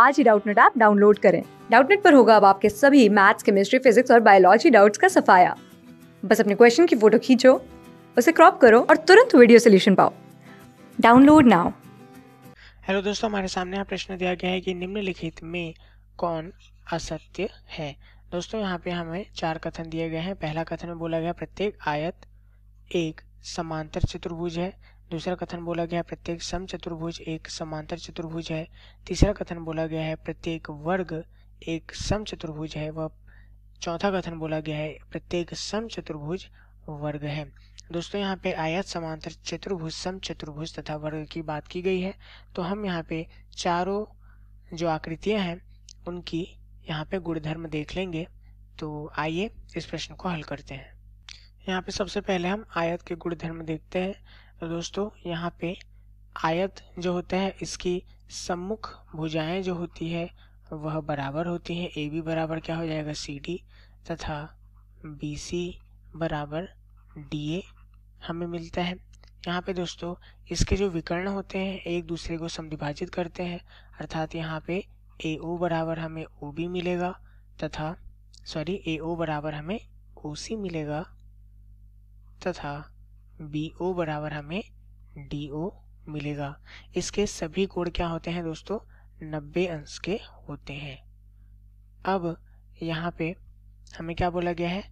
आज ही Doubtnut app download करें डाउटनेट पर होगा अब आपके सभी मैथ्स केमिस्ट्री फिजिक्स और बायोलॉजी डाउट्स का सफाया बस अपने क्वेश्चन की फोटो खींचो उसे क्रॉप करो और तुरंत वीडियो सोल्यूशन पाओ डाउनलोड नाउ हेलो दोस्तों हमारे सामने यहाँ प्रश्न दिया गया है कि निम्नलिखित में कौन असत्य है दोस्तों यहाँ पे हमें चार कथन दिए गए हैं पहला कथन में बोला गया प्रत्येक आयत एक समांतर चतुर्भुज है दूसरा कथन बोला गया प्रत्येक सम चतुर्भुज एक समांतर चतुर्भुज है तीसरा कथन बोला गया है प्रत्येक वर्ग एक सम चतुर्भुज है वह चौथा कथन बोला गया है प्रत्येक सम चतुर्भुज वर्ग है दोस्तों यहाँ पे आयत समांतर चतुर्भुज सम चतुर्भुज तथा वर्ग की बात की गई है तो हम यहाँ पे चारों जो आकृतियाँ हैं उनकी यहाँ पे गुणधर्म देख लेंगे तो आइए इस प्रश्न को हल करते हैं यहाँ पे सबसे पहले हम आयत के गुणधर्म देखते हैं तो दोस्तों यहाँ पे आयत जो होता है इसकी सम्मुख भुजाएं जो होती है वह बराबर होती हैं ए बी बराबर क्या हो जाएगा सी डी तथा बी सी बराबर डी ए हमें मिलता है यहाँ पे दोस्तों इसके जो विकर्ण होते हैं एक दूसरे को समविभाजित करते हैं अर्थात यहाँ पे ए ओ बराबर हमें ओ बी मिलेगा तथा सॉरी ए ओ बराबर हमें ओ सी मिलेगा तथा बी ओ बराबर हमें डी ओ मिलेगा इसके सभी कोण क्या होते हैं दोस्तों नब्बे अंश के होते हैं अब यहाँ पे हमें क्या बोला गया है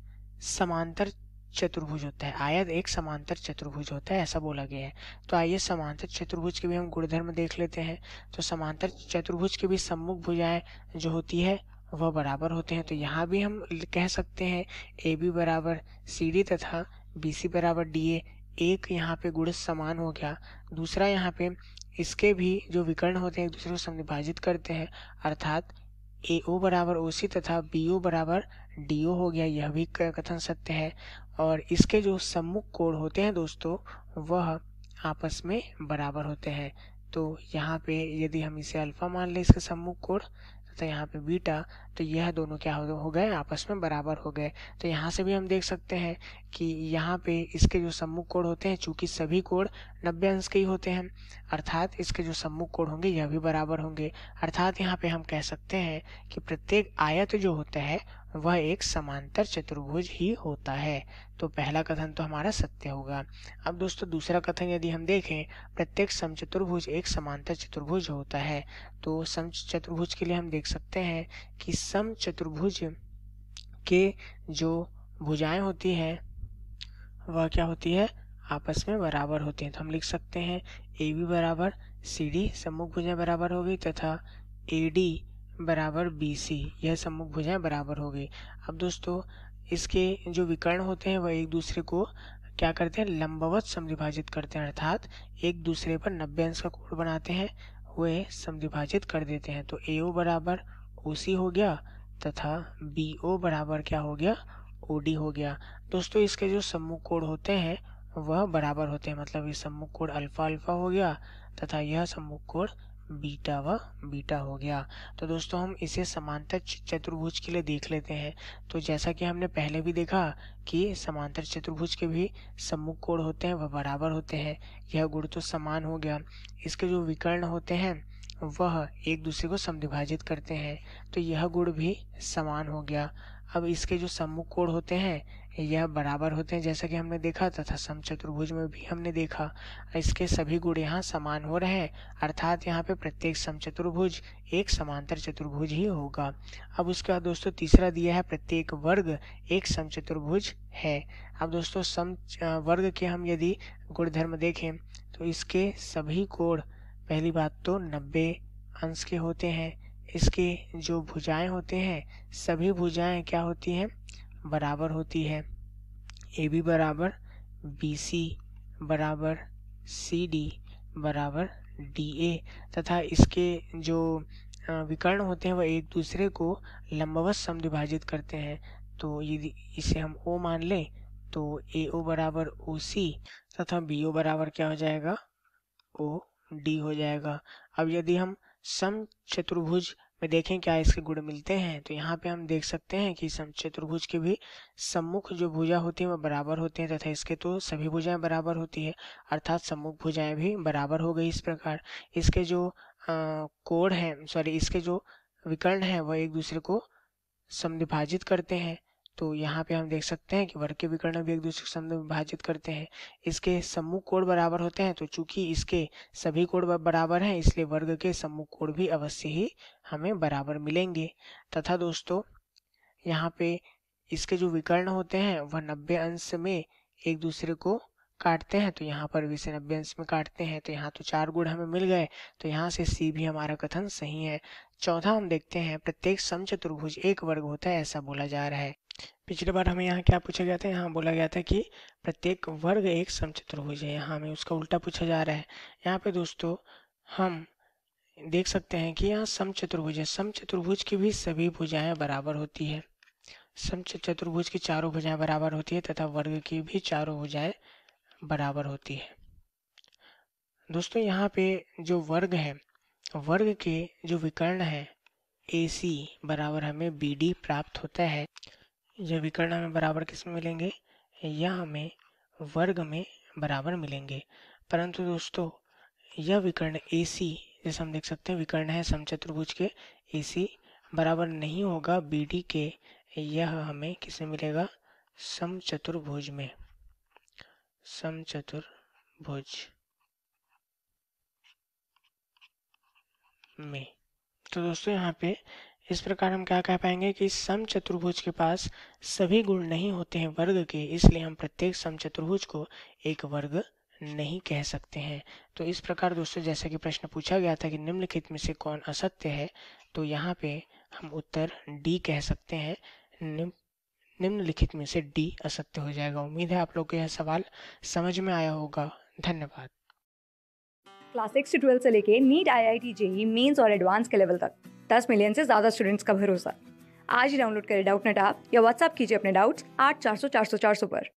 समांतर चतुर्भुज होता है आयत एक समांतर चतुर्भुज होता है ऐसा बोला गया है तो आइए समांतर चतुर्भुज के भी हम गुणधर्म देख लेते हैं तो समांतर चतुर्भुज के भी सम्मुख भुजाएं जो होती है वह बराबर होते हैं तो यहाँ भी हम कह सकते हैं ए बी बराबर सी डी तथा बी सी बराबर डी ए एक यहाँ पे गुण समान हो गया दूसरा यहाँ पे इसके भी जो विकर्ण होते हैं एक दूसरे को समिभाजित करते हैं अर्थात ए ओ बराबर ओ सी तथा बी ओ बराबर डी ओ हो गया यह भी कथन सत्य है और इसके जो सम्मुख कोण होते हैं दोस्तों वह आपस में बराबर होते हैं तो यहाँ पे यदि हम इसे अल्फा मान लें इसका सम्मुख कोण तो यहाँ पे बीटा तो यह दोनों क्या हो गए आपस में बराबर हो गए तो यहाँ से भी हम देख सकते हैं कि यहाँ पे इसके जो सम्मुख कोण होते हैं चूंकि सभी कोण नब्बे अंश के ही होते हैं अर्थात इसके जो सम्मुख कोण होंगे यह भी बराबर होंगे अर्थात यहाँ पे हम कह सकते हैं कि प्रत्येक आयत जो होता है वह एक समांतर चतुर्भुज ही होता है तो पहला कथन तो हमारा सत्य होगा अब दोस्तों दूसरा कथन यदि हम देखें प्रत्येक समचतुर्भुज एक समांतर चतुर्भुज होता है तो सम चतुर्भुज के लिए हम देख सकते हैं कि सम चतुर्भुज के जो भुजाएं होती हैं वह क्या होती है आपस में बराबर होते हैं तो हम लिख सकते हैं ए बी बराबर सी डी सम्मुख भुजाएं बराबर हो गई तथा ए डी बराबर बी सी यह सम्मुख भुजाएं बराबर हो गई अब दोस्तों इसके जो विकर्ण होते हैं वह एक दूसरे को क्या करते हैं लंबवत समविभाजित करते हैं अर्थात एक दूसरे पर नब्बे अंश का कोण बनाते हैं वे समविभाजित कर देते हैं तो ए ओ बराबर ओ सी हो गया तथा बी ओ बराबर क्या हो गया ओ डी हो गया दोस्तों इसके जो सम्मुख कोण होते हैं वह बराबर होते हैं मतलब ये सम्मुख कोण अल्फा अल्फा हो गया तथा यह सम्मुख कोण बीटा व बीटा हो गया तो दोस्तों हम इसे समांतर चतुर्भुज के लिए देख लेते हैं तो जैसा कि हमने पहले भी देखा कि समांतर चतुर्भुज के भी सम्मुख कोण होते हैं वह बराबर होते हैं यह गुण तो समान हो गया इसके जो विकर्ण होते हैं वह एक दूसरे को समविभाजित करते हैं तो यह गुण भी समान हो गया अब इसके जो सम्मुख कोण होते हैं यह बराबर होते हैं जैसा कि हमने देखा तथा समचतुर्भुज में भी हमने देखा इसके सभी गुण यहाँ समान हो रहे हैं अर्थात यहाँ पे प्रत्येक समचतुर्भुज एक समांतर चतुर्भुज ही होगा अब उसके बाद दोस्तों तीसरा दिया है प्रत्येक वर्ग एक समचतुर्भुज है अब दोस्तों सम वर्ग के हम यदि गुणधर्म देखें तो इसके सभी कोण पहली बात तो नब्बे अंश के होते हैं इसके जो भुजाएं होते हैं सभी भुजाएं क्या होती हैं बराबर होती है ए बी बराबर बी सी बराबर सी डी बराबर डी ए तथा इसके जो विकर्ण होते हैं वह एक दूसरे को लंबवत समद्विभाजित करते हैं तो यदि इसे हम ओ मान लें तो ए ओ बराबर ओ सी तथा बी ओ बराबर क्या हो जाएगा ओ डी हो जाएगा अब यदि हम सम चतुर्भुज में देखें क्या इसके गुण मिलते हैं तो यहाँ पे हम देख सकते हैं कि चतुर्भुज के भी सम्मुख जो भुजा होती है वह बराबर होती है तथा इसके तो सभी भुजाएं बराबर होती है अर्थात सम्मुख भुजाएं भी बराबर हो गई इस प्रकार इसके जो कोण है सॉरी इसके जो विकर्ण है वह एक दूसरे को समिभाजित करते हैं तो यहाँ पे हम देख सकते हैं कि वर्ग के विकर्ण भी एक दूसरे के संबंध में विभाजित करते हैं इसके सम्मुख कोण बराबर होते हैं तो चूंकि इसके सभी कोण बराबर हैं इसलिए वर्ग के सम्मुख कोण भी अवश्य ही हमें बराबर मिलेंगे तथा दोस्तों यहाँ पे इसके जो विकर्ण होते हैं वह नब्बे अंश में एक दूसरे को काटते हैं तो यहाँ पर भी से अंश में काटते हैं तो यहाँ तो चार गुण हमें मिल गए तो यहाँ से सी भी हमारा कथन सही है चौथा हम देखते हैं प्रत्येक समचतुर्भुज एक वर्ग होता है ऐसा बोला जा रहा है पिछले बार हमें यहाँ क्या पूछा गया था यहाँ बोला गया था कि प्रत्येक वर्ग एक समचतुर्भुज है यहाँ हमें उसका उल्टा पूछा जा रहा है यहाँ पे दोस्तों हम देख सकते हैं कि यहाँ समचतुर्भुज है समचतुर्भुज की भी सभी भुजाएं बराबर होती है समचतुर्भुज की चारों भुजाएं बराबर होती है तथा वर्ग की भी चारों भुजाएं बराबर होती है दोस्तों यहाँ पे जो वर्ग है वर्ग के जो विकर्ण है ए सी बराबर हमें बी डी प्राप्त होता है यह विकर्ण हमें बराबर किस में मिलेंगे यह हमें वर्ग में बराबर मिलेंगे परंतु दोस्तों यह विकर्ण ए सी जैसे हम देख सकते हैं विकर्ण है समचतुर्भुज के ए सी बराबर नहीं होगा बी डी के यह हमें में मिलेगा समचतुर्भुज में समचतुर्भुज में तो दोस्तों यहाँ पे इस प्रकार हम क्या कह पाएंगे कि सम चतुर्भुज के पास सभी गुण नहीं होते हैं वर्ग के इसलिए हम प्रत्येक सम चतुर्भुज को एक वर्ग नहीं कह सकते हैं तो इस प्रकार दोस्तों जैसा कि प्रश्न पूछा गया था कि निम्नलिखित में से कौन असत्य है तो यहाँ पे हम उत्तर डी कह सकते हैं निम्नलिखित में से डी असत्य हो जाएगा उम्मीद है आप लोग को यह सवाल समझ में आया होगा धन्यवाद क्लास सिक्स से ट्वेल्थ से लेके NEET I I T JEE Mains और एडवांस के लेवल तक दस मिलियन से ज़्यादा स्टूडेंट्स का भरोसा आज ही डाउनलोड करें डाउट नेट ऐप या व्हाट्सअप कीजिए अपने डाउट्स आठ चार सौ चार सौ चार सौ पर